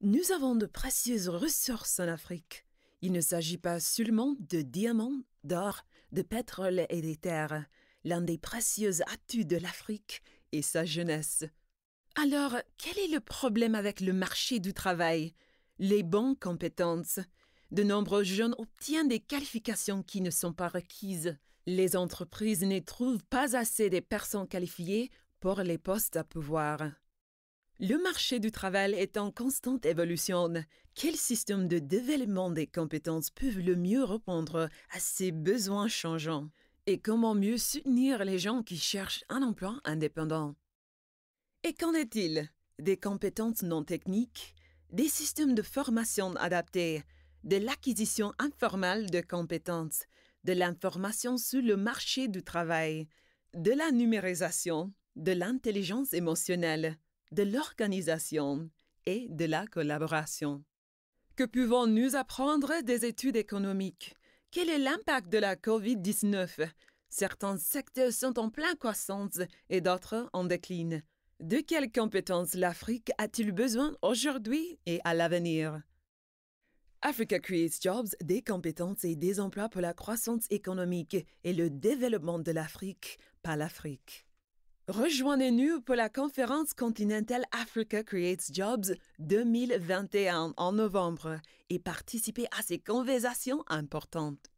Nous avons de précieuses ressources en Afrique. Il ne s'agit pas seulement de diamants, d'or, de pétrole et des terres, l'un des précieux atouts de l'Afrique est sa jeunesse. Alors, quel est le problème avec le marché du travail Les bonnes compétences. De nombreux jeunes obtiennent des qualifications qui ne sont pas requises. Les entreprises ne trouvent pas assez de personnes qualifiées pour les postes à pouvoir. Le marché du travail est en constante évolution. Quel système de développement des compétences peuvent le mieux répondre à ces besoins changeants Et comment mieux soutenir les gens qui cherchent un emploi indépendant Et qu'en est-il des compétences non techniques, des systèmes de formation adaptés, de l'acquisition informelle de compétences, de l'information sur le marché du travail, de la numérisation, de l'intelligence émotionnelle de l'organisation et de la collaboration. Que pouvons-nous apprendre des études économiques Quel est l'impact de la COVID-19 Certains secteurs sont en plein croissance et d'autres en déclin. De quelles compétences l'Afrique a-t-il besoin aujourd'hui et à l'avenir Africa Creates Jobs, des compétences et des emplois pour la croissance économique et le développement de l'Afrique par l'Afrique. Rejoignez-nous pour la conférence Continental Africa Creates Jobs 2021 en novembre et participez à ces conversations importantes.